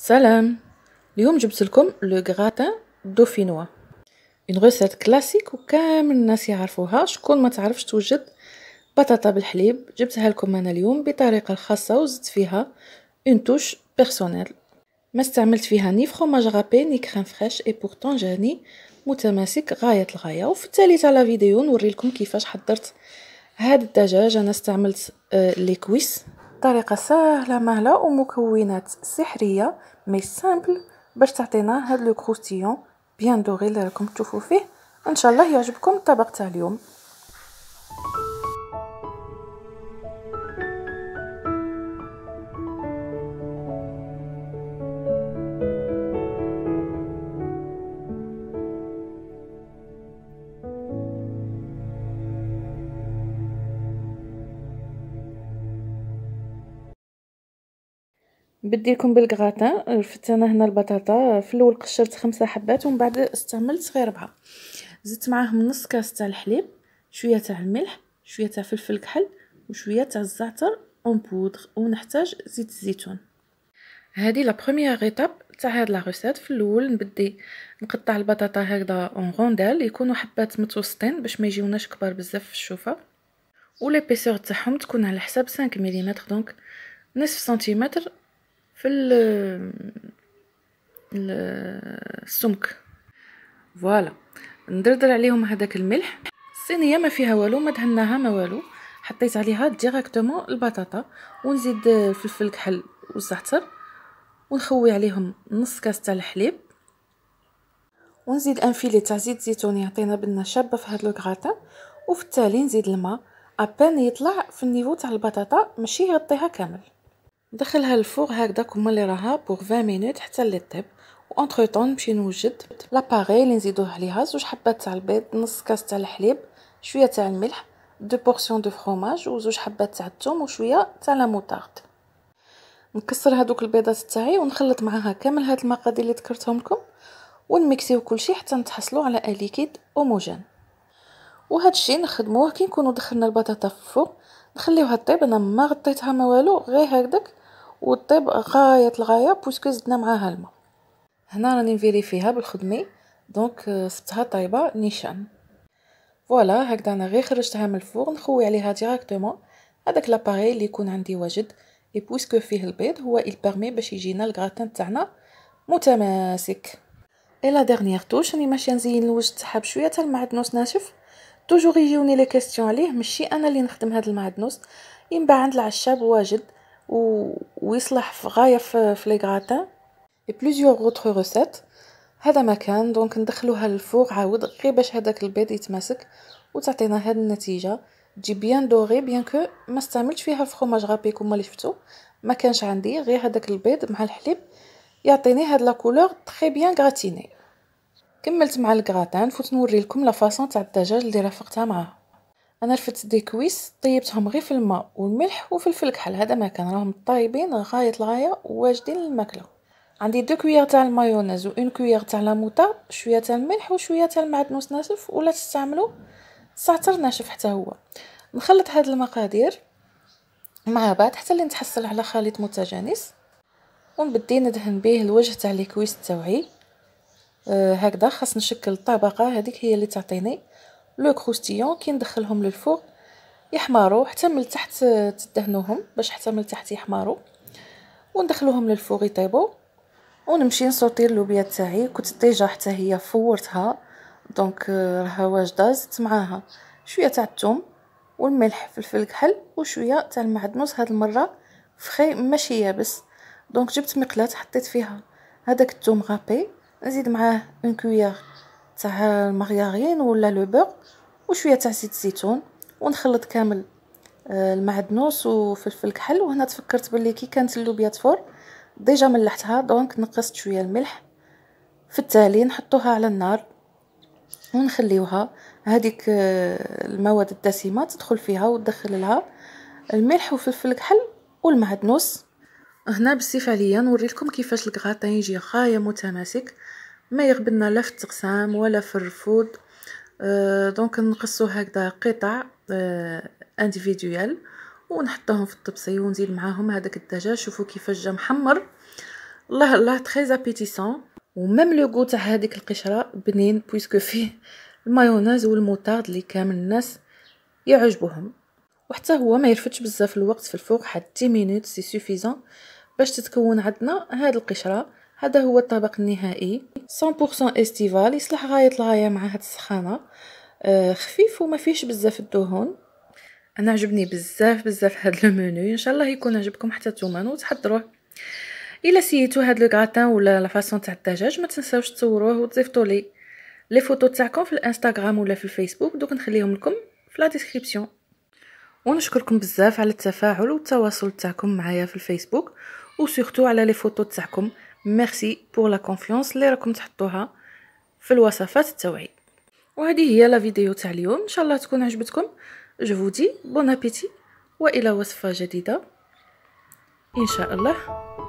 سلام اليوم جبت لكم لو غراتان دوفينوا اون ريسيت كلاسيك وكامل الناس يعرفوها شكون ما تعرفش توجد بطاطا بالحليب جبتها لكم انا اليوم بطريقه خاصه وزدت فيها اون توش بيرسونيل ما استعملت فيها ني فروماج غابي ني كريم فريش اي بورتون جاني متماسك غايه الغايه وفي التالي تاع فيديو نوري لكم كيفاش حضرت هذا الدجاج انا استعملت آه لي كويس طريقه سهله مهله ومكونات سحريه مي سامبل باش تعطينا هاد لو كروستيون بيان دوغي اللي راكم تشوفوا فيه ان شاء الله يعجبكم الطبق تاع اليوم بدي لكم بالغراتان رفدت انا هنا البطاطا في الاول قشرت خمسة حبات ومن بعد استعملت غير ربعه زدت معاهم نص كاس تاع الحليب شويه تاع الملح شويه تاع فلفل كحل وشويه تاع الزعتر اون بودغ ونحتاج زيت الزيتون هذه لا بروميير ايتاب تاع هاد لا ريسيت في الاول نبدي نقطع البطاطا هكذا اون غوندال يكونوا حبات متوسطين باش ما يجيوناش كبار بزاف في الشوفه بيسور تاعهم تكون على حساب 5 ملم دونك نصف سنتيمتر في السمك فوالا ندردر عليهم هذاك الملح الصينيه ما فيها والو ما دهناها ما والو حطيت عليها ديريكتومون البطاطا ونزيد فلفل الكحل والزعتر ونخوي عليهم نص كاس تاع الحليب ونزيد ان فيلي تاع زيت زيتون يعطينا بنه شابه في هاد لو غراتان وفي التالي نزيد الماء ابان يطلع في النيفو تاع البطاطا ماشي يغطيها كامل ندخلها الفوغ هكذا كما اللي راها بوغ 20 مينوت حتى اللي طيب وانتخ طون نمشي نوجد لاباغي اللي نزيدوه عليها زوج حبات تاع البيض نص كاس تاع الحليب شويه تاع الملح دو بورسيون دو فروماج وزوج حبات تاع الثوم وشويه تاع لا موطارد نكسر هذوك البيضات تاعي ونخلط معاها كامل هاد المقادير اللي ذكرتهم لكم ونميكسيو كلشي حتى نتحصلوا على اليكيد اوموجين وهذا الشيء نخدموه كي نكونوا دخلنا البطاطا في الفوق نخليوها طيب انا ما غطيتها ما والو غير هكداك وطيب غاية الغاية بوسكو زدنا معاها الماء هنا راني نفيريفيها بالخدمي دونك آه، سبتها طايبة نيشان فوالا هكذا انا غير خرجتها من الفرن نخوي عليها ديريكتومون هذاك لاباري اللي يكون عندي واجد اي بوسكو فيه البيض هو il بيرمي باش يجينا الغراتان تاعنا متماسك اي لا ديرنيير توش راني ماشيه نزين الوجه تاعها بشويه تاع المعدنوس ناشف توجور يجوني لي كيسيون عليه ماشي انا اللي نخدم هذا المعدنوس ينباع عند العشاب واجد و... ويصلح في غايه في لي غراتان اي بليزيور اوتر ريسيت هذا كان دونك ندخلوها للفوق عاود غير باش هذاك البيض يتماسك وتعطينا هاد النتيجه تجي بيان دوغي بيان كو ما استعملتش فيها فخوماج غابي كما اللي شفتو ما كانش عندي غير هذاك البيض مع الحليب يعطيني هاد لا كولور تري بيان غراتيني كملت مع الكراتان فوت نوري لكم لا فاصون تاع الدجاج اللي رافقتها معاه انا رفدت دي كويس طيبتهم غير في الماء والملح وفلفل كحل هذا ما كان راهم طايبين غايه الغايه وواجدين للماكله عندي دو كويير تاع المايونيز و اون كويير تاع لا شويه تاع الملح وشويه تاع المعدنوس ناشف ولا تستعملو سعتر ناشف حتى هو نخلط هاد المقادير مع بعض حتى اللي نتحصل على خليط متجانس ونبدي ندهن به الوجه تاع الكويس تاوعي آه هكذا خاص نشكل الطبقه هذيك هي اللي تعطيني لو كروستيون كي ندخلهم للفوق يحمروا حتى من التحت تدهنوهم باش حتى من التحت يحمروا وندخلوهم للفوق يطيبوا ونمشي نسوطي اللوبيا تاعي كنت ديجا حتى هي فورتها دونك آه، راها واجده زدت معاها شويه تاع الثوم والملح فلفل كحل وشويه تاع المعدنوس هاد المره فخي ماشي يابس دونك جبت مقلاه حطيت فيها هذاك الثوم غابي نزيد معاه اون كويير تاع المارغرين ولا لو بور وشويه تاع زيت الزيتون ونخلط كامل آه، المعدنوس وفلفل كحل وهنا تفكرت باللي كي كانت اللوبيا تفور ديجا ملحتها دونك نقصت شويه الملح في التالي نحطوها على النار ونخليوها هذيك آه، المواد الدسمه تدخل فيها وتدخل لها الملح وفلفل كحل والمعدنوس هنا بالسيف عليا نوريلكم كيفاش الكغاطين يجي خايم متماسك ما يغبنا لا في التقسام ولا في الرفود دونك euh, نقصو هكذا قطع انديفيديوال آه، ونحطهم في الطبسي ونزيد معاهم هذاك الدجاج شوفوا كيفاش جا محمر الله الله تري ابيتيسون وميم لو غو تاع هذيك القشره بنين بويسكو فيه المايونيز والموتارد اللي كامل الناس يعجبوهم وحتى هو ما يرفدش بزاف الوقت في الفوق حتى 10 مينوت سي سوفيزون باش تتكون عندنا هاد القشره هذا هو الطبق النهائي 100% استيفال يصلح غايه الغايه مع هاد السخانه آه، خفيف وما فيش بزاف الدهون انا عجبني بزاف بزاف هاد المنيو ان شاء الله يكون عجبكم حتى نتوما وتحضروه الا سيتو هاد لو ولا لا فاسون تاع الدجاج ما تنساوش تصوروه وتزيفطوا لي لي فوتو تاعكم في الانستغرام ولا في الفيسبوك دوك نخليهم لكم في لا ديسكريبسيون ونشكركم بزاف على التفاعل والتواصل تاعكم معايا في الفيسبوك وسورتو على لي فوتو تاعكم ميرسي بور لا كونفيونس اللي راكم تحطوها في الوصفات التوعي وهذه هي لا فيديو تاع اليوم ان شاء الله تكون عجبتكم جو بون ابيتي والى وصفه جديده ان شاء الله